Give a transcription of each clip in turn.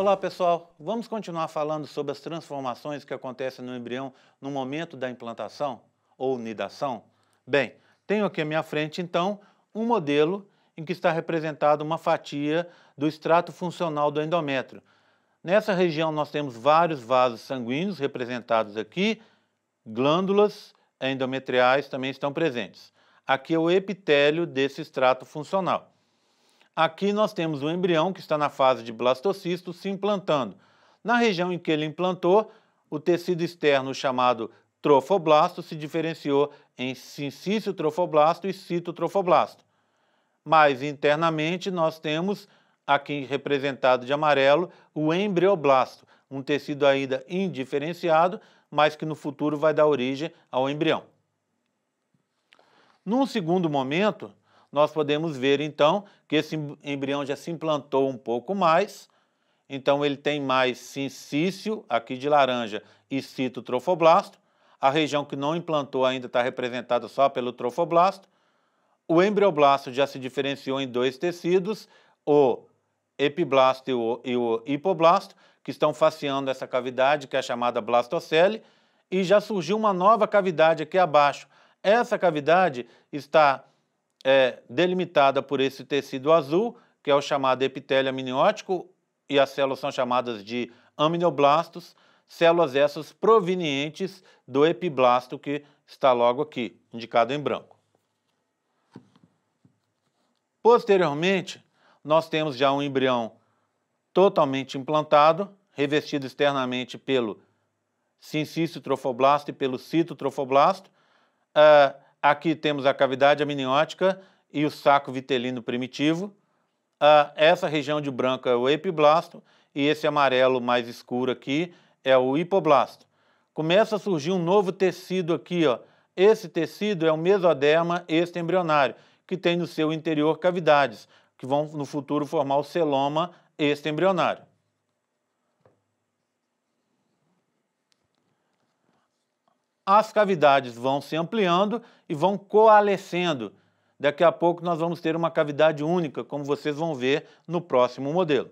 Olá pessoal, vamos continuar falando sobre as transformações que acontecem no embrião no momento da implantação ou nidação? Bem, tenho aqui à minha frente então um modelo em que está representada uma fatia do extrato funcional do endométrio. Nessa região nós temos vários vasos sanguíneos representados aqui, glândulas endometriais também estão presentes. Aqui é o epitélio desse extrato funcional. Aqui nós temos o um embrião que está na fase de blastocisto se implantando. Na região em que ele implantou, o tecido externo chamado trofoblasto se diferenciou em sincício trofoblasto e citotrofoblasto. Mas internamente nós temos, aqui representado de amarelo, o embrioblasto, um tecido ainda indiferenciado, mas que no futuro vai dar origem ao embrião. Num segundo momento, nós podemos ver então que esse embrião já se implantou um pouco mais, então ele tem mais sincício aqui de laranja e citotrofoblasto. A região que não implantou ainda está representada só pelo trofoblasto. O embrioblasto já se diferenciou em dois tecidos, o epiblasto e o, e o hipoblasto, que estão faceando essa cavidade, que é chamada blastocele, e já surgiu uma nova cavidade aqui abaixo. Essa cavidade está é delimitada por esse tecido azul, que é o chamado epitélio amniótico, e as células são chamadas de amnioblastos, células essas provenientes do epiblasto que está logo aqui, indicado em branco. Posteriormente, nós temos já um embrião totalmente implantado, revestido externamente pelo sincício trofoblasto e pelo citotrofoblasto. Uh, Aqui temos a cavidade amniótica e o saco vitelino primitivo. Ah, essa região de branco é o epiblasto e esse amarelo mais escuro aqui é o hipoblasto. Começa a surgir um novo tecido aqui, ó. Esse tecido é o mesoderma extembrionário, que tem no seu interior cavidades, que vão no futuro formar o celoma extembrionário. as cavidades vão se ampliando e vão coalescendo. Daqui a pouco nós vamos ter uma cavidade única, como vocês vão ver no próximo modelo.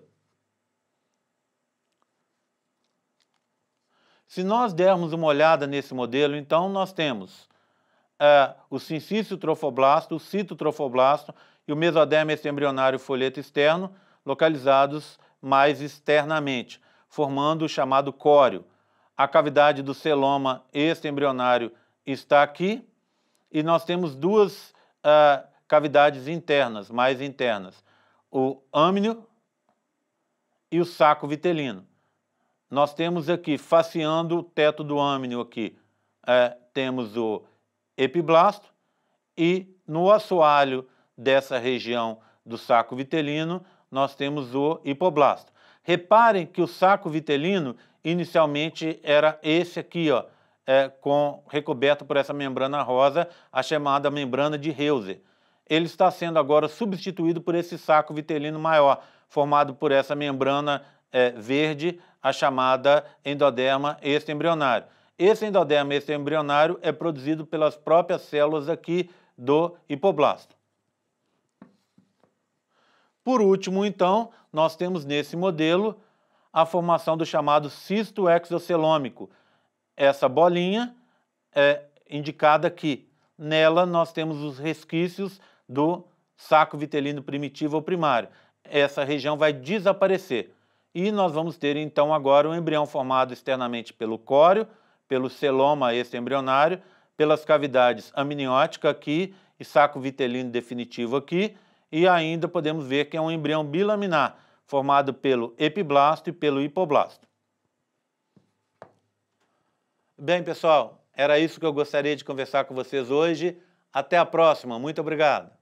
Se nós dermos uma olhada nesse modelo, então nós temos é, o sincício trofoblasto, o citotrofoblasto e o mesoderma embrionário folheto externo, localizados mais externamente, formando o chamado córeo a cavidade do celoma extra-embrionário está aqui e nós temos duas uh, cavidades internas, mais internas, o âmnio e o saco vitelino. Nós temos aqui, faceando o teto do âmnio aqui, uh, temos o epiblasto e no assoalho dessa região do saco vitelino, nós temos o hipoblasto. Reparem que o saco vitelino inicialmente era esse aqui, ó, é, com, recoberto por essa membrana rosa, a chamada membrana de Heuser. Ele está sendo agora substituído por esse saco vitelino maior, formado por essa membrana é, verde, a chamada endoderma extembrionário. Esse endoderma extembrionário é produzido pelas próprias células aqui do hipoblasto. Por último, então, nós temos nesse modelo a formação do chamado cisto exocelômico. Essa bolinha é indicada aqui. Nela nós temos os resquícios do saco vitelino primitivo ou primário. Essa região vai desaparecer. E nós vamos ter então agora um embrião formado externamente pelo córeo, pelo celoma embrionário pelas cavidades amniótica aqui e saco vitelino definitivo aqui, e ainda podemos ver que é um embrião bilaminar formado pelo epiblasto e pelo hipoblasto. Bem, pessoal, era isso que eu gostaria de conversar com vocês hoje. Até a próxima. Muito obrigado.